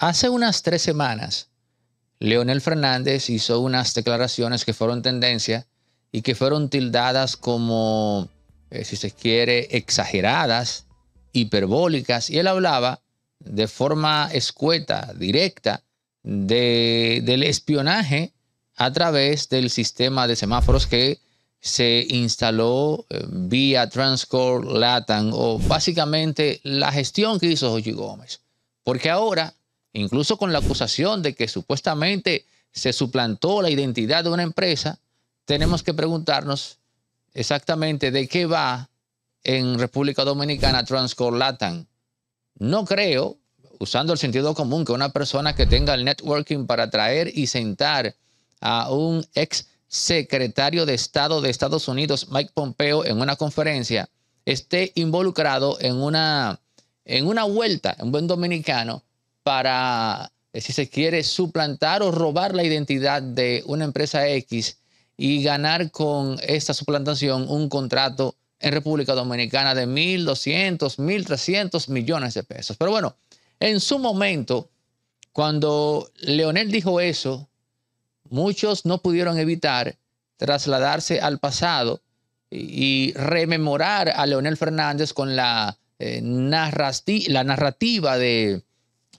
Hace unas tres semanas, Leonel Fernández hizo unas declaraciones que fueron tendencia y que fueron tildadas como, eh, si se quiere, exageradas, hiperbólicas, y él hablaba de forma escueta, directa, del espionaje a través del sistema de semáforos que se instaló eh, vía Transcore Latam, o básicamente la gestión que hizo Joji Gómez. Porque ahora incluso con la acusación de que supuestamente se suplantó la identidad de una empresa, tenemos que preguntarnos exactamente de qué va en República Dominicana Transcorlatan. No creo, usando el sentido común, que una persona que tenga el networking para traer y sentar a un ex secretario de Estado de Estados Unidos, Mike Pompeo, en una conferencia, esté involucrado en una, en una vuelta, en buen dominicano, para, eh, si se quiere, suplantar o robar la identidad de una empresa X y ganar con esta suplantación un contrato en República Dominicana de 1.200, 1.300 millones de pesos. Pero bueno, en su momento, cuando Leonel dijo eso, muchos no pudieron evitar trasladarse al pasado y, rememorar a Leonel Fernández con la eh, narrativa de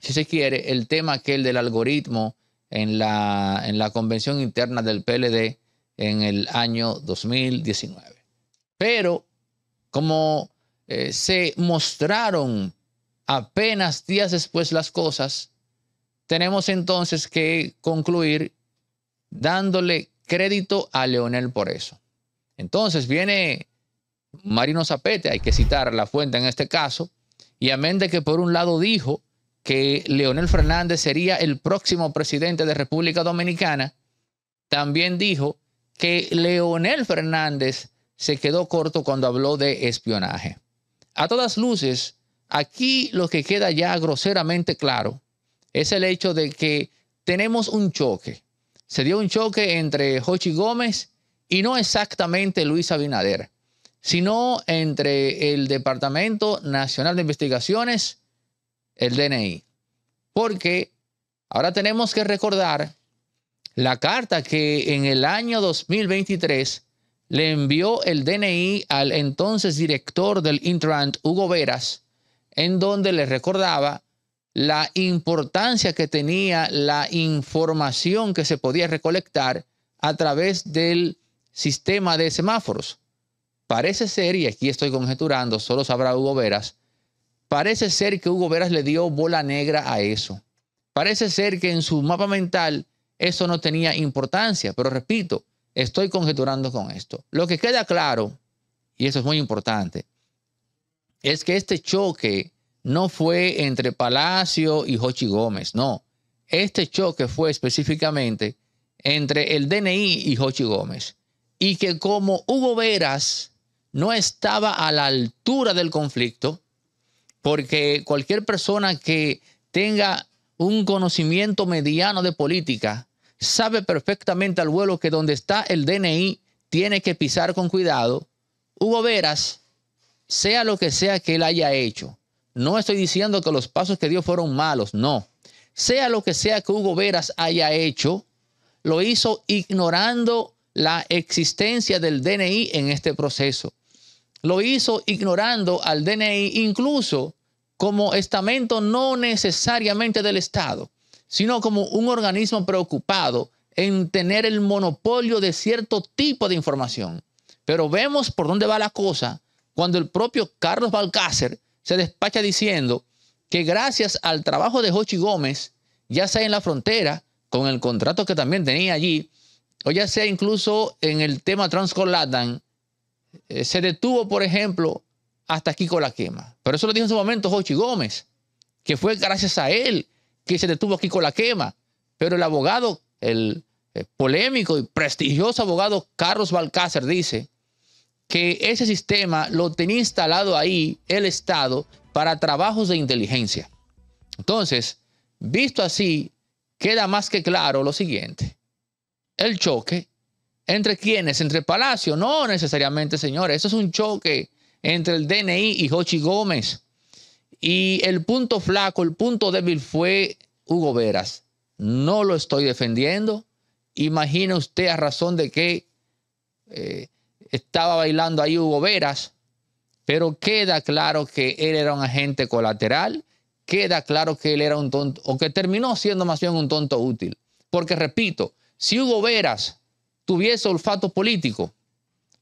si se quiere, el tema que el del algoritmo en la, en la convención interna del PLD en el año 2019. Pero como eh, se mostraron apenas días después las cosas, tenemos entonces que concluir dándole crédito a Leonel por eso. Entonces viene Marino Zapete, hay que citar la fuente en este caso, y amén de que por un lado dijo que Leonel Fernández sería el próximo presidente de República Dominicana, también dijo que Leonel Fernández se quedó corto cuando habló de espionaje. A todas luces, aquí lo que queda ya groseramente claro es el hecho de que tenemos un choque. Se dio un choque entre Jochi Gómez y no exactamente Luis Abinader, sino entre el Departamento Nacional de Investigaciones el DNI. Porque ahora tenemos que recordar la carta que en el año 2023 le envió el DNI al entonces director del Intrant, Hugo Veras, en donde le recordaba la importancia que tenía la información que se podía recolectar a través del sistema de semáforos. Parece ser, y aquí estoy conjeturando, solo sabrá Hugo Veras, Parece ser que Hugo Veras le dio bola negra a eso. Parece ser que en su mapa mental eso no tenía importancia, pero repito, estoy conjeturando con esto. Lo que queda claro, y eso es muy importante, es que este choque no fue entre Palacio y Jochi Gómez, no. Este choque fue específicamente entre el DNI y Jochi Gómez. Y que como Hugo Veras no estaba a la altura del conflicto, porque cualquier persona que tenga un conocimiento mediano de política sabe perfectamente al vuelo que donde está el DNI tiene que pisar con cuidado. Hugo Veras, sea lo que sea que él haya hecho, no estoy diciendo que los pasos que dio fueron malos, no. Sea lo que sea que Hugo Veras haya hecho, lo hizo ignorando la existencia del DNI en este proceso lo hizo ignorando al DNI, incluso como estamento no necesariamente del Estado, sino como un organismo preocupado en tener el monopolio de cierto tipo de información. Pero vemos por dónde va la cosa cuando el propio Carlos Balcácer se despacha diciendo que gracias al trabajo de Jochi Gómez, ya sea en la frontera, con el contrato que también tenía allí, o ya sea incluso en el tema Transcolatan, eh, se detuvo, por ejemplo, hasta aquí con la quema. Pero eso lo dijo en su momento Jochi Gómez, que fue gracias a él que se detuvo aquí con la quema. Pero el abogado, el eh, polémico y prestigioso abogado Carlos Balcácer dice que ese sistema lo tenía instalado ahí el Estado para trabajos de inteligencia. Entonces, visto así, queda más que claro lo siguiente. El choque ¿Entre quiénes? ¿Entre Palacio? No necesariamente, señores. Eso es un choque entre el DNI y Jochi Gómez. Y el punto flaco, el punto débil fue Hugo Veras. No lo estoy defendiendo. Imagina usted a razón de que eh, estaba bailando ahí Hugo Veras, pero queda claro que él era un agente colateral, queda claro que él era un tonto, o que terminó siendo más bien un tonto útil. Porque repito, si Hugo Veras tuviese olfato político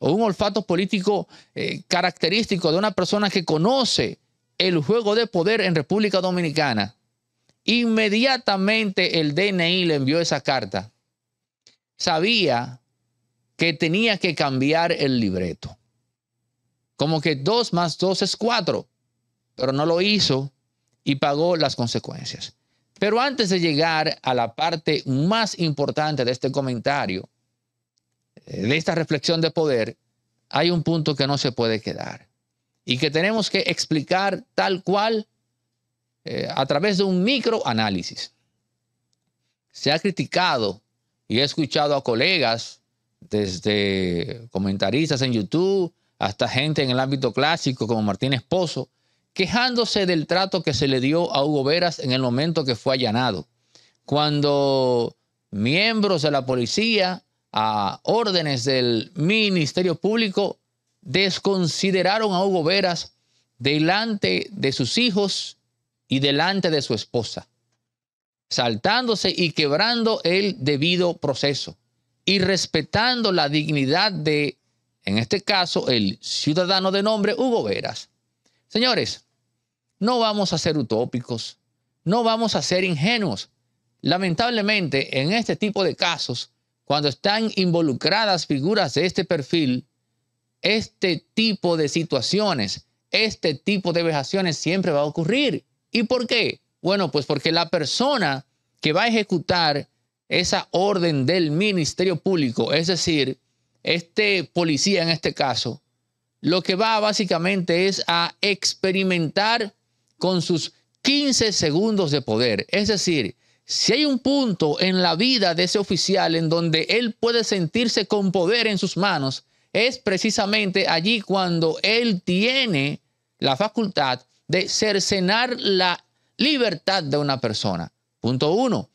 o un olfato político eh, característico de una persona que conoce el juego de poder en República Dominicana, inmediatamente el DNI le envió esa carta. Sabía que tenía que cambiar el libreto. Como que dos más dos es 4, pero no lo hizo y pagó las consecuencias. Pero antes de llegar a la parte más importante de este comentario, eh, de esta reflexión de poder, hay un punto que no se puede quedar y que tenemos que explicar tal cual eh, a través de un microanálisis. Se ha criticado y he escuchado a colegas, desde comentaristas en YouTube hasta gente en el ámbito clásico como Martín Esposo quejándose del trato que se le dio a Hugo Veras en el momento que fue allanado, cuando miembros de la policía a órdenes del Ministerio Público, desconsideraron a Hugo Veras delante de sus hijos y delante de su esposa, saltándose y quebrando el debido proceso y respetando la dignidad de, en este caso, el ciudadano de nombre Hugo Veras. Señores, no vamos a ser utópicos, no vamos a ser ingenuos. Lamentablemente, en este tipo de casos, cuando están involucradas figuras de este perfil, este tipo de situaciones, este tipo de vejaciones siempre va a ocurrir. ¿Y por qué? Bueno, pues porque la persona que va a ejecutar esa orden del Ministerio Público, es decir, este policía en este caso, lo que va básicamente es a experimentar con sus 15 segundos de poder. Es decir, si hay un punto en la vida de ese oficial en donde él puede sentirse con poder en sus manos, es precisamente allí cuando él tiene la facultad de cercenar la libertad de una persona. Punto uno.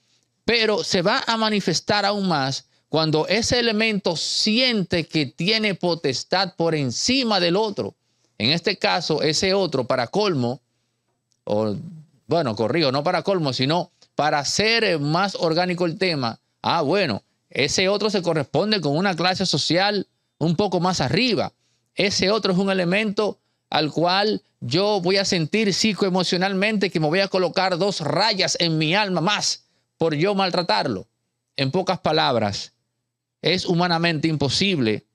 Pero se va a manifestar aún más cuando ese elemento siente que tiene potestad por encima del otro. En este caso, ese otro, para colmo, o bueno, corrido, no para colmo, sino para hacer eh, más orgánico el tema, ah, bueno, ese otro se corresponde con una clase social un poco más arriba. Ese otro es un elemento al cual yo voy a sentir psicoemocionalmente que me voy a colocar dos rayas en mi alma más por yo maltratarlo. En pocas palabras, es humanamente imposible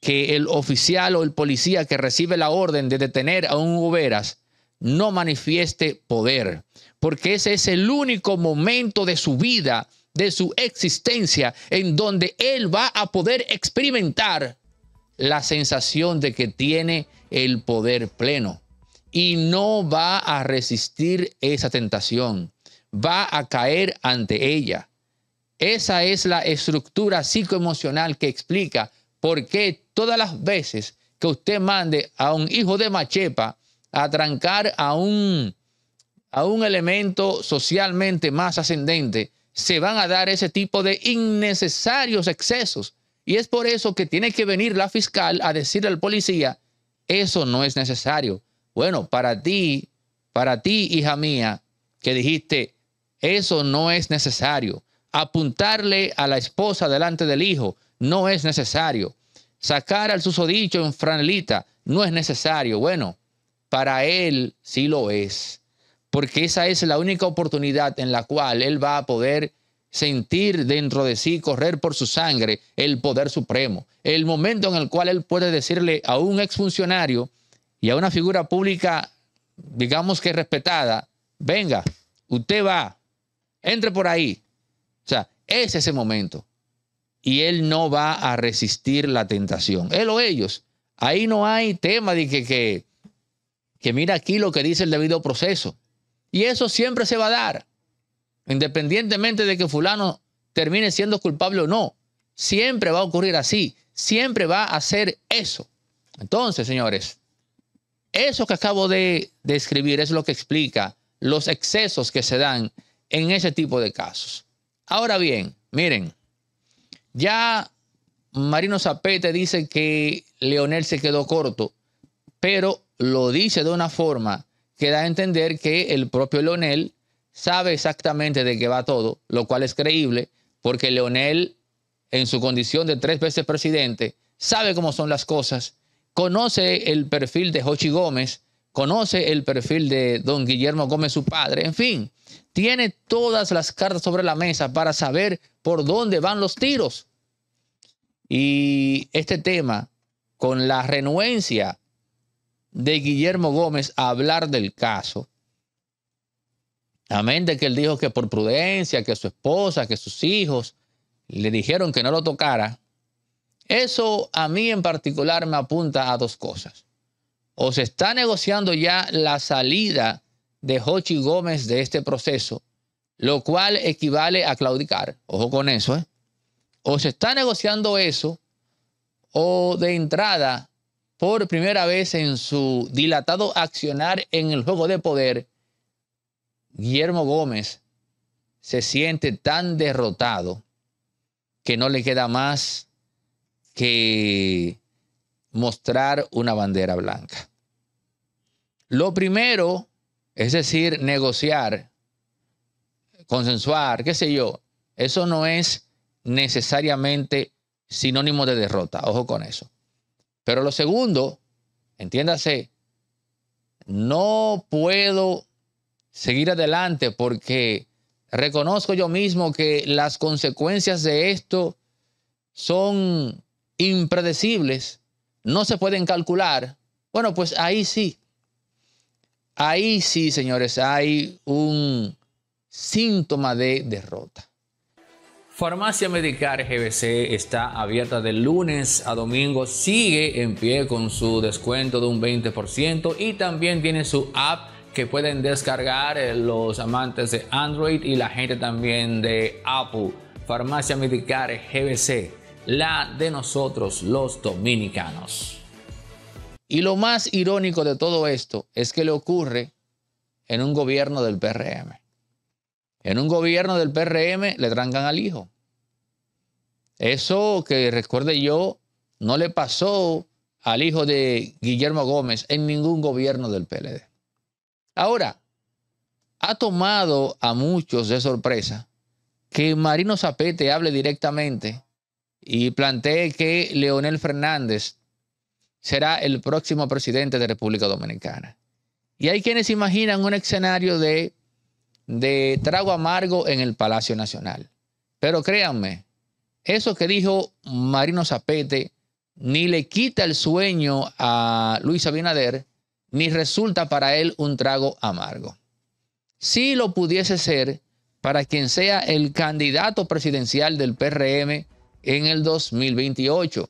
que el oficial o el policía que recibe la orden de detener a un Uberas no manifieste poder porque ese es el único momento de su vida, de su existencia, en donde Él va a poder experimentar la sensación de que tiene el poder pleno y no va a resistir esa tentación, va a caer ante ella. Esa es la estructura psicoemocional que explica por qué todas las veces que usted mande a un hijo de machepa a trancar a un a un elemento socialmente más ascendente, se van a dar ese tipo de innecesarios excesos. Y es por eso que tiene que venir la fiscal a decirle al policía, eso no es necesario. Bueno, para ti, para ti, hija mía, que dijiste, eso no es necesario. Apuntarle a la esposa delante del hijo no es necesario. Sacar al susodicho en Franlita, no es necesario. Bueno, para él sí lo es porque esa es la única oportunidad en la cual Él va a poder sentir dentro de sí, correr por su sangre el poder supremo. El momento en el cual Él puede decirle a un exfuncionario y a una figura pública, digamos que respetada, venga, usted va, entre por ahí. O sea, es ese momento. Y Él no va a resistir la tentación. Él o ellos. Ahí no hay tema de que, que, que mira aquí lo que dice el debido proceso. Y eso siempre se va a dar, independientemente de que fulano termine siendo culpable o no. Siempre va a ocurrir así, siempre va a ser eso. Entonces, señores, eso que acabo de describir es lo que explica los excesos que se dan en ese tipo de casos. Ahora bien, miren, ya Marino Zapete dice que Leonel se quedó corto, pero lo dice de una forma Queda a entender que el propio Leonel sabe exactamente de qué va todo, lo cual es creíble, porque Leonel, en su condición de tres veces presidente, sabe cómo son las cosas, conoce el perfil de Jochi Gómez, conoce el perfil de don Guillermo Gómez, su padre, en fin, tiene todas las cartas sobre la mesa para saber por dónde van los tiros. Y este tema, con la renuencia de Guillermo Gómez a hablar del caso. Amén de que él dijo que por prudencia, que su esposa, que sus hijos le dijeron que no lo tocara. Eso a mí en particular me apunta a dos cosas. O se está negociando ya la salida de Hochi Gómez de este proceso, lo cual equivale a claudicar. Ojo con eso, ¿eh? O se está negociando eso, o de entrada por primera vez en su dilatado accionar en el juego de poder, Guillermo Gómez se siente tan derrotado que no le queda más que mostrar una bandera blanca. Lo primero, es decir, negociar, consensuar, qué sé yo, eso no es necesariamente sinónimo de derrota, ojo con eso. Pero lo segundo, entiéndase, no puedo seguir adelante porque reconozco yo mismo que las consecuencias de esto son impredecibles, no se pueden calcular. Bueno, pues ahí sí. Ahí sí, señores, hay un síntoma de derrota. Farmacia Medicar GBC está abierta de lunes a domingo, sigue en pie con su descuento de un 20% y también tiene su app que pueden descargar eh, los amantes de Android y la gente también de Apple. Farmacia Medicar GBC, la de nosotros los dominicanos. Y lo más irónico de todo esto es que le ocurre en un gobierno del PRM. En un gobierno del PRM le trancan al hijo. Eso que recuerde yo, no le pasó al hijo de Guillermo Gómez en ningún gobierno del PLD. Ahora, ha tomado a muchos de sorpresa que Marino Zapete hable directamente y plantee que Leonel Fernández será el próximo presidente de República Dominicana. Y hay quienes imaginan un escenario de de trago amargo en el Palacio Nacional. Pero créanme, eso que dijo Marino Zapete ni le quita el sueño a Luis Abinader, ni resulta para él un trago amargo. Si lo pudiese ser para quien sea el candidato presidencial del PRM en el 2028.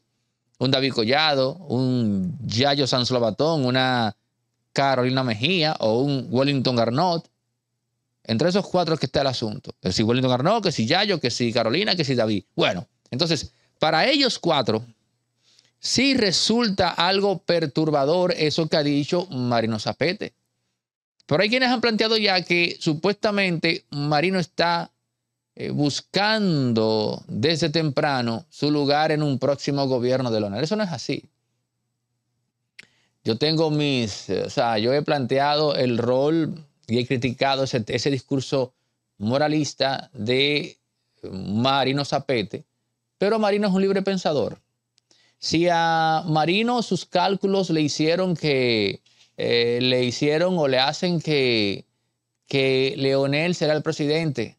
Un David Collado, un Yayo Sanz Lobatón, una Carolina Mejía o un Wellington Garnot entre esos cuatro que está el asunto. Que si Wellington Arnaud, que si Yayo, que si Carolina, que si David. Bueno, entonces, para ellos cuatro, sí resulta algo perturbador eso que ha dicho Marino Zapete. Pero hay quienes han planteado ya que supuestamente Marino está eh, buscando desde temprano su lugar en un próximo gobierno de Leonel. Eso no es así. Yo tengo mis, eh, o sea, yo he planteado el rol y he criticado ese, discurso moralista de Marino Zapete, pero Marino es un libre pensador. Si a Marino sus cálculos le hicieron que, eh, le hicieron o le hacen que, que Leonel será el presidente,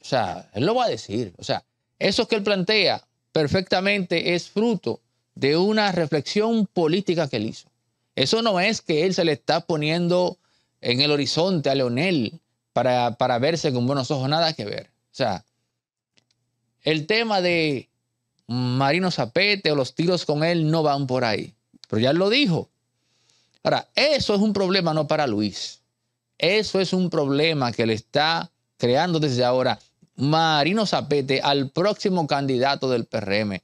o sea, él lo va a decir. O sea, eso que él plantea perfectamente es fruto de una reflexión política que él hizo. Eso no es que él se le está poniendo en el horizonte a Leonel para, verse con buenos ojos, nada que ver. O sea, el tema de Marino Zapete o los tiros con él no van por ahí. Pero ya lo dijo. Ahora, eso es un problema no para Luis. Eso es un problema que le está creando desde ahora Marino Zapete al próximo candidato del PRM,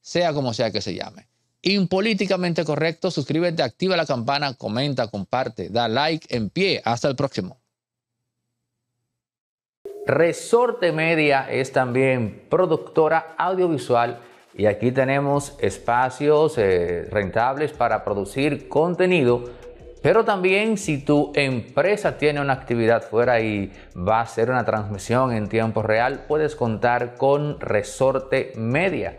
sea como sea que se llame. Impolíticamente correcto, suscríbete, activa la campana, comenta, comparte, da like en pie. Hasta el próximo. Resorte Media es también productora audiovisual y aquí tenemos espacios eh, rentables para producir contenido, pero también si tu empresa tiene una actividad fuera y va a hacer una transmisión en tiempo real, puedes contar con Resorte Media.